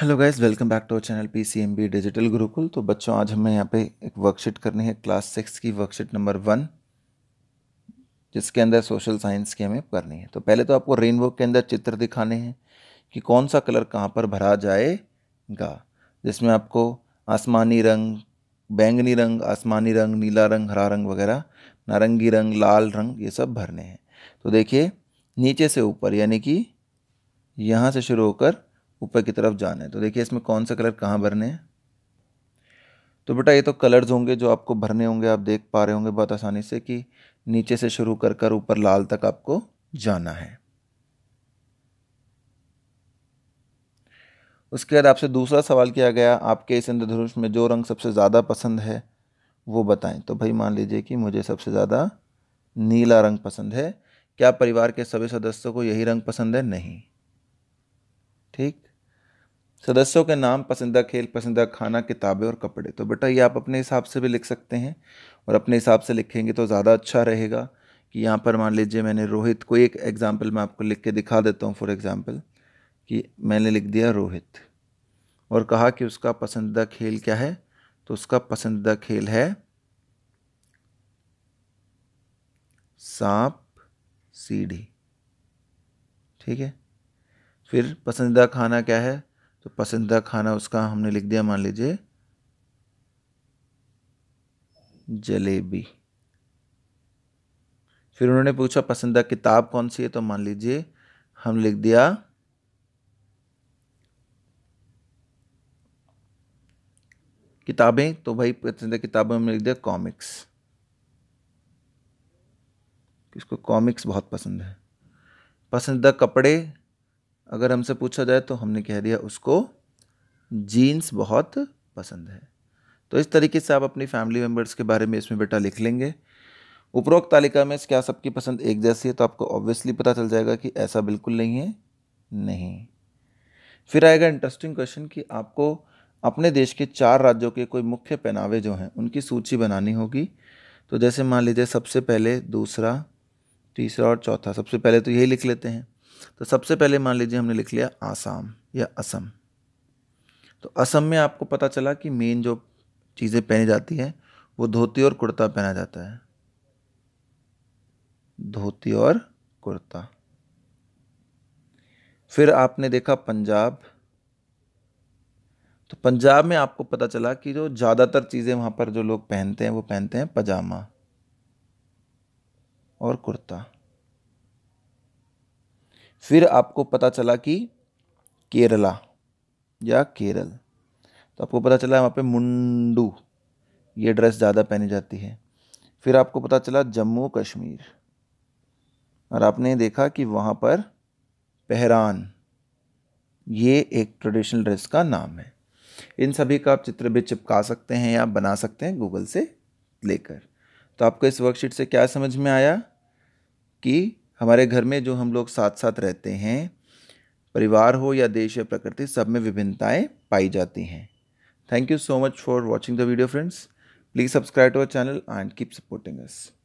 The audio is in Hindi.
hello guys welcome back to our channel P C M B digital Gurukul तो बच्चों आज हमें यहाँ पे एक वर्कशीट करनी है क्लास सिक्स की वर्कशीट नंबर वन जिसके अंदर सोशल साइंस की हमें करनी है तो पहले तो आपको रेनबो के अंदर चित्र दिखाने हैं कि कौन सा कलर कहाँ पर भरा जाएगा जिसमें आपको आसमानी रंग बैंगनी रंग आसमानी रंग नीला रंग हरा रंग वगैरह नारंगी रंग लाल रंग ये सब भरने हैं तो देखिए नीचे से ऊपर यानी कि यहाँ से शुरू होकर ऊपर की तरफ जाना है तो देखिए इसमें कौन सा कलर कहाँ भरने हैं तो बेटा ये तो कलर्स होंगे जो आपको भरने होंगे आप देख पा रहे होंगे बहुत आसानी से कि नीचे से शुरू कर कर ऊपर लाल तक आपको जाना है उसके बाद आपसे दूसरा सवाल किया गया आपके इस इंद्रधनुष में जो रंग सबसे ज़्यादा पसंद है वो बताएं तो भाई मान लीजिए कि मुझे सबसे ज़्यादा नीला रंग पसंद है क्या परिवार के सभी सदस्यों को यही रंग पसंद है नहीं ठीक सदस्यों के नाम पसंदीदा खेल पसंदीदा खाना किताबें और कपड़े तो बेटा ये आप अपने हिसाब से भी लिख सकते हैं और अपने हिसाब से लिखेंगे तो ज़्यादा अच्छा रहेगा कि यहाँ पर मान लीजिए मैंने रोहित को एक एग्ज़ाम्पल मैं आपको लिख के दिखा देता हूँ फॉर एग्ज़ाम्पल कि मैंने लिख दिया रोहित और कहा कि उसका पसंदीदा खेल क्या है तो उसका पसंदीदा खेल है सांप सीढ़ी ठीक है फिर पसंदीदा खाना क्या है तो पसंदीदा खाना उसका हमने लिख दिया मान लीजिए जलेबी फिर उन्होंने पूछा पसंदीदा किताब कौन सी है तो मान लीजिए हम लिख दिया किताबें तो भाई पसंदीदा किताबें हमने लिख दिया कॉमिक्स इसको कॉमिक्स बहुत पसंद है पसंदीदा कपड़े अगर हमसे पूछा जाए तो हमने कह दिया उसको जीन्स बहुत पसंद है तो इस तरीके से आप अपनी फैमिली मेम्बर्स के बारे में इसमें बेटा लिख लेंगे उपरोक्त तालिका में क्या सबकी पसंद एक जैसी है तो आपको ऑब्वियसली पता चल जाएगा कि ऐसा बिल्कुल नहीं है नहीं फिर आएगा इंटरेस्टिंग क्वेश्चन कि आपको अपने देश के चार राज्यों के कोई मुख्य पहनावे जो हैं उनकी सूची बनानी होगी तो जैसे मान लीजिए सबसे पहले दूसरा तीसरा और चौथा सबसे पहले तो यही लिख लेते हैं तो सबसे पहले मान लीजिए हमने लिख लिया आसाम या असम तो असम में आपको पता चला कि मेन जो चीज़ें पहनी जाती हैं वो धोती और कुर्ता पहना जाता है धोती और कुर्ता फिर आपने देखा पंजाब तो पंजाब में आपको पता चला कि जो ज़्यादातर चीज़ें वहाँ पर जो लोग पहनते हैं वो पहनते हैं पजामा और कुर्ता फिर आपको पता चला कि केरला या केरल तो आपको पता चला वहाँ पे मुंडू ये ड्रेस ज़्यादा पहनी जाती है फिर आपको पता चला जम्मू कश्मीर और आपने देखा कि वहाँ पर पहरान ये एक ट्रेडिशनल ड्रेस का नाम है इन सभी का आप चित्र भी चिपका सकते हैं या बना सकते हैं गूगल से लेकर तो आपको इस वर्कशीट से क्या समझ में आया कि हमारे घर में जो हम लोग साथ साथ रहते हैं परिवार हो या देश या प्रकृति सब में विभिन्नताएँ पाई जाती हैं thank you so much for watching the video friends please subscribe to our channel and keep supporting us